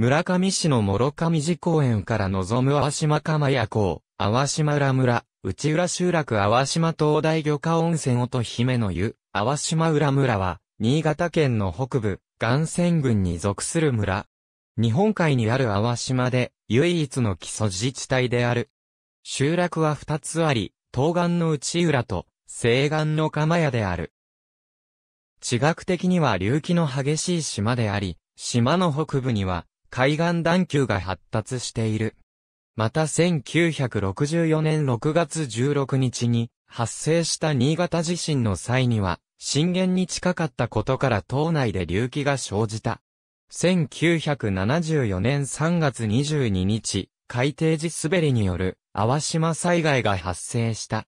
村上市の諸上寺公園から望む淡島鎌屋港、淡島浦村、内浦集落淡島東大漁家温泉音姫の湯、淡島浦村は、新潟県の北部、岩泉郡に属する村。日本海にある淡島で、唯一の基礎自治体である。集落は二つあり、東岸の内浦と、西岸の鎌屋である。地学的には隆起の激しい島であり、島の北部には海岸段丘が発達している。また1964年6月16日に発生した新潟地震の際には、震源に近かったことから島内で隆起が生じた。1974年3月22日、海底地滑りによる淡島災害が発生した。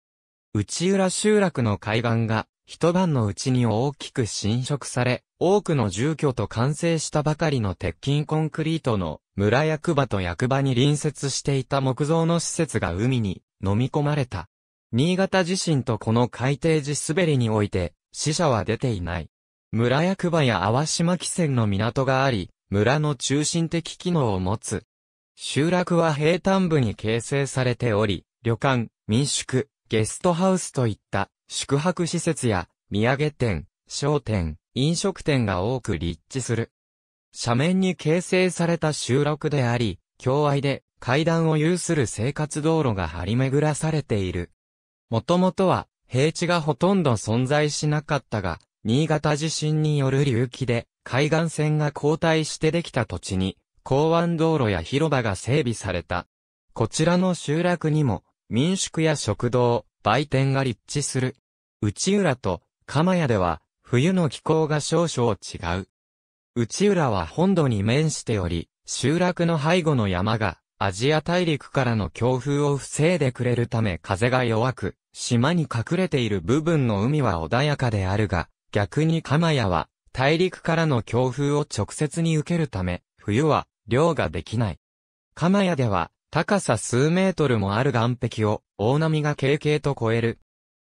内浦集落の海岸が一晩のうちに大きく侵食され、多くの住居と完成したばかりの鉄筋コンクリートの村役場と役場に隣接していた木造の施設が海に飲み込まれた。新潟地震とこの海底地滑りにおいて死者は出ていない。村役場や淡島汽船の港があり、村の中心的機能を持つ。集落は平坦部に形成されており、旅館、民宿、ゲストハウスといった宿泊施設や、土産店、商店、飲食店が多く立地する。斜面に形成された集落であり、境愛で階段を有する生活道路が張り巡らされている。もともとは平地がほとんど存在しなかったが、新潟地震による隆起で海岸線が後退してできた土地に、港湾道路や広場が整備された。こちらの集落にも民宿や食堂、売店が立地する。内浦と鎌屋では、冬の気候が少々違う。内浦は本土に面しており、集落の背後の山が、アジア大陸からの強風を防いでくれるため風が弱く、島に隠れている部分の海は穏やかであるが、逆に鎌屋は、大陸からの強風を直接に受けるため、冬は、漁ができない。鎌屋では、高さ数メートルもある岸壁を大波が軽々と越える。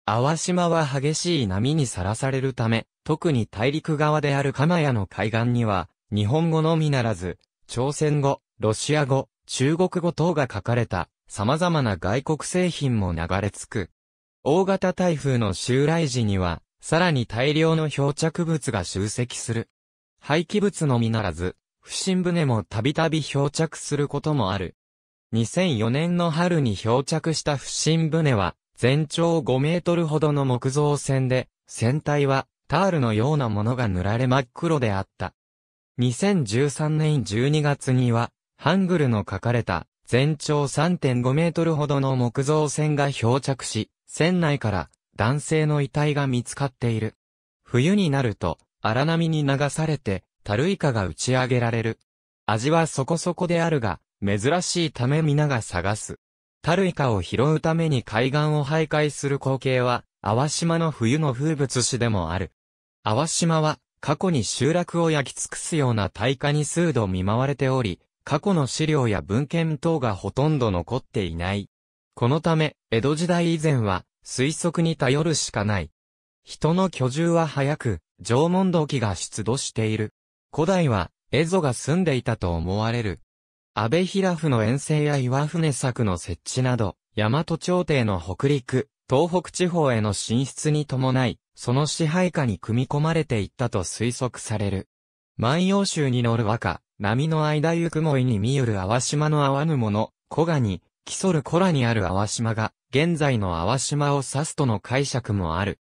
淡島は激しい波にさらされるため、特に大陸側である鎌谷の海岸には、日本語のみならず、朝鮮語、ロシア語、中国語等が書かれた様々な外国製品も流れ着く。大型台風の襲来時には、さらに大量の漂着物が集積する。廃棄物のみならず、不審船もたびたび漂着することもある。2004年の春に漂着した不審船は、全長5メートルほどの木造船で、船体はタールのようなものが塗られ真っ黒であった。2013年12月には、ハングルの書かれた全長3.5メートルほどの木造船が漂着し、船内から男性の遺体が見つかっている。冬になると荒波に流されて、タルイカが打ち上げられる。味はそこそこであるが、珍しいため皆が探す。タルイカを拾うために海岸を徘徊する光景は、淡島の冬の風物詩でもある。淡島は、過去に集落を焼き尽くすような大火に数度見舞われており、過去の資料や文献等がほとんど残っていない。このため、江戸時代以前は、推測に頼るしかない。人の居住は早く、縄文土器が出土している。古代は、蝦夷が住んでいたと思われる。安倍平府の遠征や岩船作の設置など、大和朝廷の北陸、東北地方への進出に伴い、その支配下に組み込まれていったと推測される。万葉集に乗る和歌、波の間ゆくもいに見ゆる淡島の淡ぬもの、古賀に、基礎る古らにある淡島が、現在の淡島を指すとの解釈もある。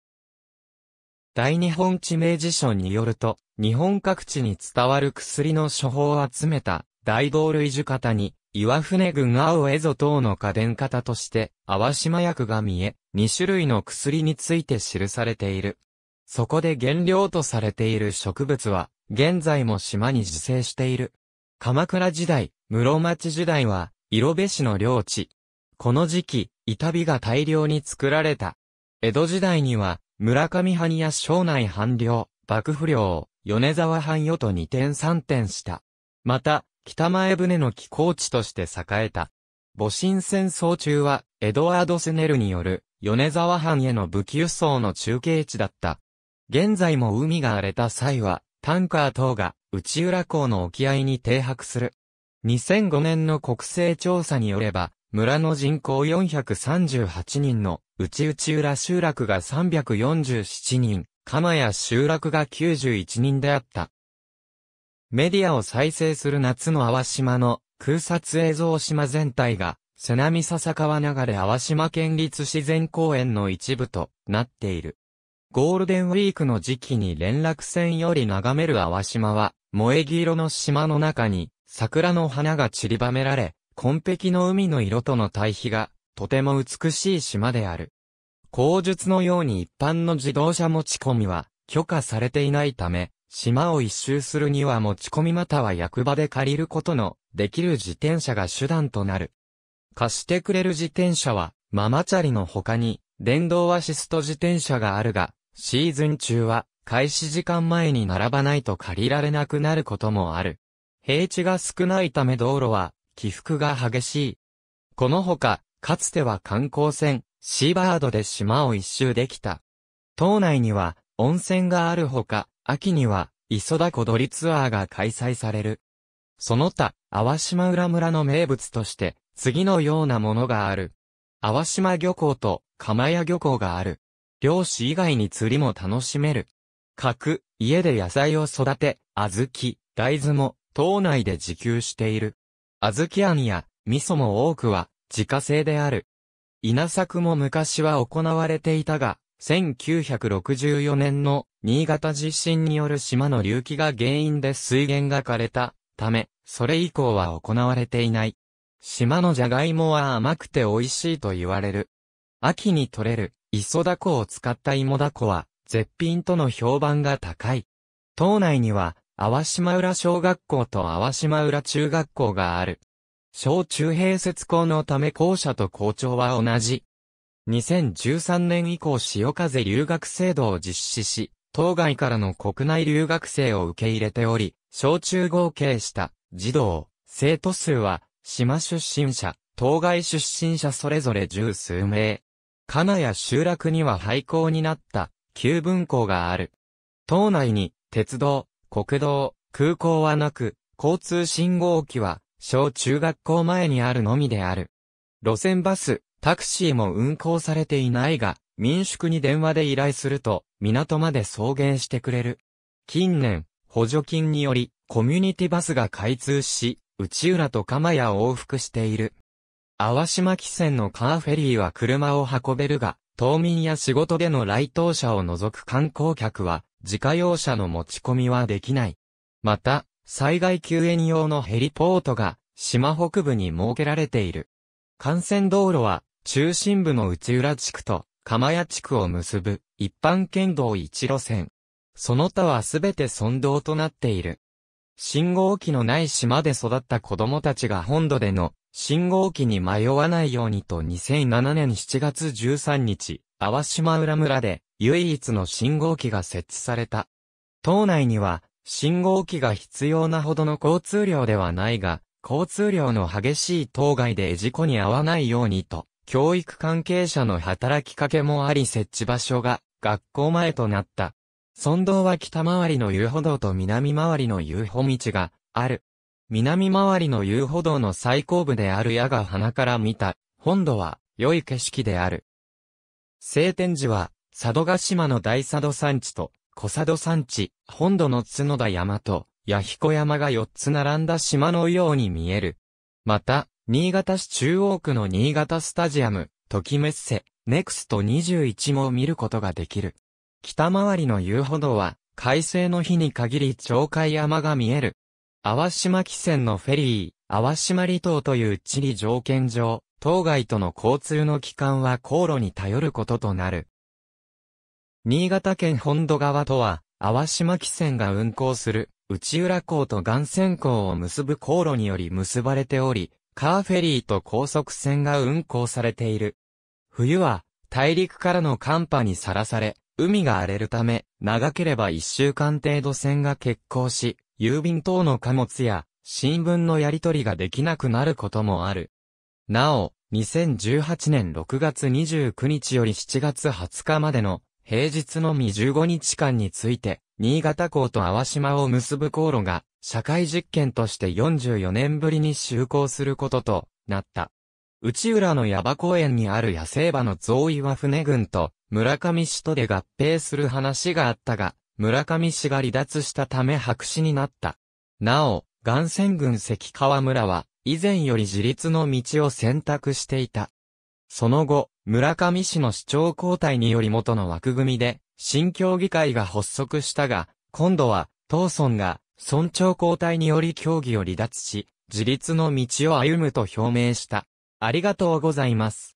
大日本地名辞書によると、日本各地に伝わる薬の処方を集めた、大道類樹型に、岩船群青蝦夷等の家電型として、淡島薬が見え、2種類の薬について記されている。そこで原料とされている植物は、現在も島に自生している。鎌倉時代、室町時代は、色部市の領地。この時期、板火が大量に作られた。江戸時代には、村上藩や庄内藩領、幕府領、米沢藩与と二点三点した。また、北前船の寄港地として栄えた。戊辰戦争中は、エドワード・セネルによる、米沢藩への武器輸送の中継地だった。現在も海が荒れた際は、タンカー等が内浦港の沖合に停泊する。2005年の国勢調査によれば、村の人口438人の内内浦集落が347人、鎌谷集落が91人であった。メディアを再生する夏の淡島の空撮映像島全体が、瀬波笹川流れ淡島県立自然公園の一部となっている。ゴールデンウィークの時期に連絡船より眺める淡島は、萌木色の島の中に桜の花が散りばめられ、紺碧の海の色との対比がとても美しい島である。口述のように一般の自動車持ち込みは許可されていないため、島を一周するには持ち込みまたは役場で借りることのできる自転車が手段となる。貸してくれる自転車は、ママチャリの他に、電動アシスト自転車があるが、シーズン中は、開始時間前に並ばないと借りられなくなることもある。平地が少ないため道路は、起伏が激しい。このほか、かつては観光船、シーバードで島を一周できた。島内には、温泉があるほか、秋には、磯田小鳥ツアーが開催される。その他、淡島浦村の名物として、次のようなものがある。淡島漁港と釜屋漁港がある。漁師以外に釣りも楽しめる。各、家で野菜を育て、小豆、大豆も、島内で自給している。小豆あんや、味噌も多くは、自家製である。稲作も昔は行われていたが、1964年の新潟地震による島の隆起が原因で水源が枯れたため、それ以降は行われていない。島のジャガイモは甘くて美味しいと言われる。秋に採れる、磯だこを使った芋だこは、絶品との評判が高い。島内には、淡島浦小学校と淡島浦中学校がある。小中併設校のため校舎と校長は同じ、2013年以降潮風留学制度を実施し、当該からの国内留学生を受け入れており、小中合計した児童、生徒数は、島出身者、当該出身者それぞれ十数名。金谷集落には廃校になった旧分校がある。島内に鉄道、国道、空港はなく、交通信号機は小中学校前にあるのみである。路線バス、タクシーも運行されていないが、民宿に電話で依頼すると、港まで送迎してくれる。近年、補助金により、コミュニティバスが開通し、内浦と鎌屋を往復している。淡島汽船のカーフェリーは車を運べるが、島民や仕事での来島者を除く観光客は、自家用車の持ち込みはできない。また、災害救援用のヘリポートが、島北部に設けられている。幹線道路は、中心部の内浦地区と鎌谷地区を結ぶ一般県道一路線。その他はすべて村道となっている。信号機のない島で育った子供たちが本土での信号機に迷わないようにと2007年7月13日、淡島浦村で唯一の信号機が設置された。島内には信号機が必要なほどの交通量ではないが、交通量の激しい島外で事故に遭わないようにと、教育関係者の働きかけもあり設置場所が学校前となった。村道は北回りの遊歩道と南回りの遊歩道がある。南回りの遊歩道の最後部である矢が鼻から見た、本土は良い景色である。晴天寺は、佐渡島の大佐渡山地と小佐渡山地、本土の角田山と、弥彦山が4つ並んだ島のように見える。また、新潟市中央区の新潟スタジアム、時メッセ、ネクスト21も見ることができる。北回りの遊歩道は、快晴の日に限り鳥海山が見える。淡島汽船のフェリー、淡島離島という地理条件上、当該との交通の機関は航路に頼ることとなる。新潟県本土側とは、淡島汽船が運航する、内浦港と岩船港を結ぶ航路により結ばれており、カーフェリーと高速船が運行されている。冬は、大陸からの寒波にさらされ、海が荒れるため、長ければ一週間程度船が欠航し、郵便等の貨物や、新聞のやり取りができなくなることもある。なお、2018年6月29日より7月20日までの平日のみ15日間について、新潟港と淡島を結ぶ航路が社会実験として44年ぶりに就航することとなった。内浦の矢場公園にある野生馬の増岩船群と村上市とで合併する話があったが、村上市が離脱したため白紙になった。なお、岩泉郡関川村は、以前より自立の道を選択していた。その後、村上市の市長交代により元の枠組みで、新協議会が発足したが、今度は、東村が、村長交代により競技を離脱し、自立の道を歩むと表明した。ありがとうございます。